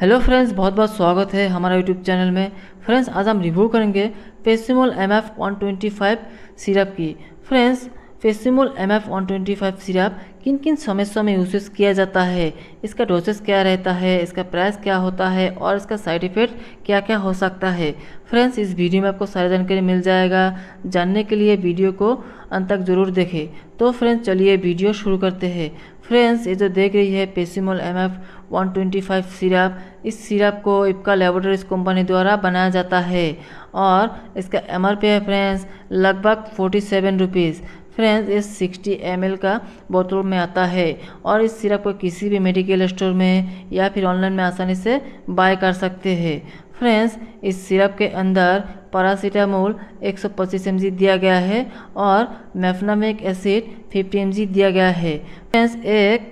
hello friends बहुत बहुत स्वागत है हमारा यूट्यूब चैनल में फ्रेंड्स आज हम रिव्यू करेंगे Pacimol M F one twenty five syrup की friends Pacimol M F one twenty five syrup किन किन समस्याओं में यूसेज किया जाता है इसका डोसेज क्या रहता है इसका प्राइस क्या होता है और इसका साइड इफेक्ट क्या क्या हो सकता है फ्रेंड्स इस वीडियो में आपको सारी जानकारी मिल जाएगा जानने के लिए वीडियो को अंत तक जरूर देखें तो फ्रेंड्स चलिए वीडियो शुरू करते हैं फ्रेंड्स ये जो देख रही है Pacimol M F one twenty five syrup इस सिरप को इपका लेबोरेटरीज कंपनी द्वारा बनाया जाता है और इसका एम आर पी है फ्रेंड्स लगभग फोर्टी सेवन रुपीज़ फ्रेंड्स ये 60 एम का बोतल में आता है और इस सिरप को किसी भी मेडिकल स्टोर में या फिर ऑनलाइन में आसानी से बाय कर सकते हैं फ्रेंड्स इस सिरप के अंदर पैरासीटामोल 125 सौ दिया गया है और मैफनामिक एसिड 50 एम दिया गया है फ्रेंड्स एक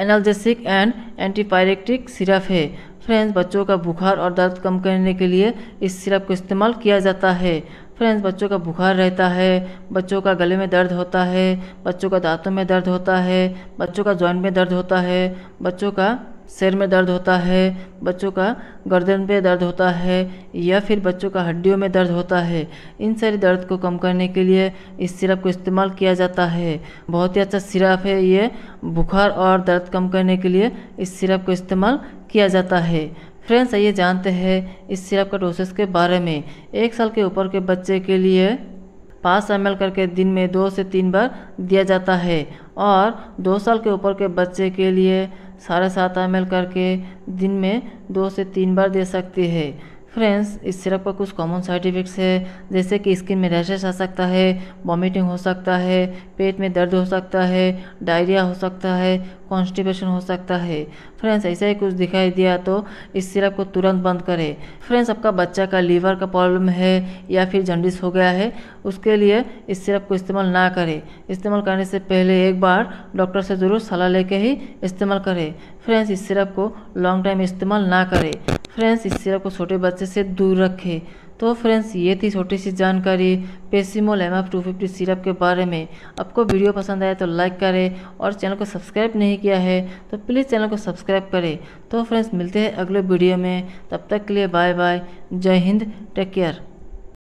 एनाल्जेसिक एंड एंटीपायरेटिक सिरप है फ्रेंड्स बच्चों का बुखार और दर्द कम करने के लिए इस सिरप को इस्तेमाल किया जाता है फ्रेंड्स बच्चों का बुखार रहता है बच्चों का गले में दर्द होता है बच्चों का दांतों में दर्द होता है बच्चों का जॉइंट में दर्द होता है बच्चों का सिर में दर्द होता है बच्चों का गर्दन पे दर्द होता है या फिर बच्चों का हड्डियों में दर्द होता है इन सारे दर्द को कम करने के लिए इस सिरप को इस्तेमाल किया जाता है बहुत ही अच्छा सिरप है ये बुखार और दर्द कम करने के लिए इस सिरप को इस्तेमाल किया जाता है फ्रेंड्स आइए जानते हैं इस सिरप का डोसेस के बारे में एक साल के ऊपर के बच्चे के लिए पाँच एम करके दिन में दो से तीन बार दिया जाता है और दो साल के ऊपर के बच्चे के लिए साढ़े सात एम करके दिन में दो से तीन बार दे सकती है फ्रेंड्स इस सिरप का कुछ कॉमन साइड इफ़ेक्ट्स है जैसे कि स्किन में रैशेस आ सकता है वॉमिटिंग हो सकता है पेट में दर्द हो सकता है डायरिया हो सकता है कॉन्स्टिपेशन हो सकता है फ्रेंड्स ऐसा ही कुछ दिखाई दिया तो इस सिरप को तुरंत बंद करें फ्रेंड्स आपका बच्चा का लीवर का प्रॉब्लम है या फिर जंडिस हो गया है उसके लिए इस सिरप को इस्तेमाल ना करें इस्तेमाल करने से पहले एक बार डॉक्टर से ज़रूर सलाह लेके ही इस्तेमाल करें फ्रेंड्स इस सिरप को लॉन्ग टाइम इस्तेमाल ना करें फ्रेंड्स इस सिरप को छोटे बच्चे से दूर रखें तो फ्रेंड्स ये थी छोटी सी जानकारी Pacimol M F two fifty syrup के बारे में आपको वीडियो पसंद आए तो लाइक करें और चैनल को सब्सक्राइब नहीं किया है तो प्लीज़ चैनल को सब्सक्राइब करें तो फ्रेंड्स मिलते हैं अगले वीडियो में तब तक के लिए बाय बाय जय हिंद टेक केयर